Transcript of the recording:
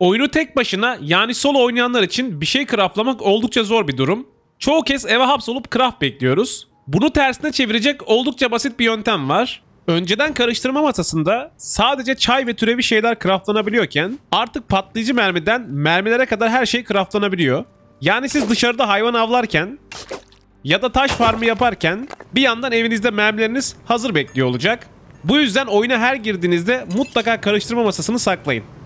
Oyunu tek başına yani solo oynayanlar için bir şey craftlamak oldukça zor bir durum. Çoğu kez eve hapsolup craft bekliyoruz. Bunu tersine çevirecek oldukça basit bir yöntem var. Önceden karıştırma masasında sadece çay ve türevi şeyler craftlanabiliyorken artık patlayıcı mermiden mermilere kadar her şey craftlanabiliyor. Yani siz dışarıda hayvan avlarken ya da taş farmı yaparken bir yandan evinizde mermileriniz hazır bekliyor olacak. Bu yüzden oyuna her girdiğinizde mutlaka karıştırma masasını saklayın.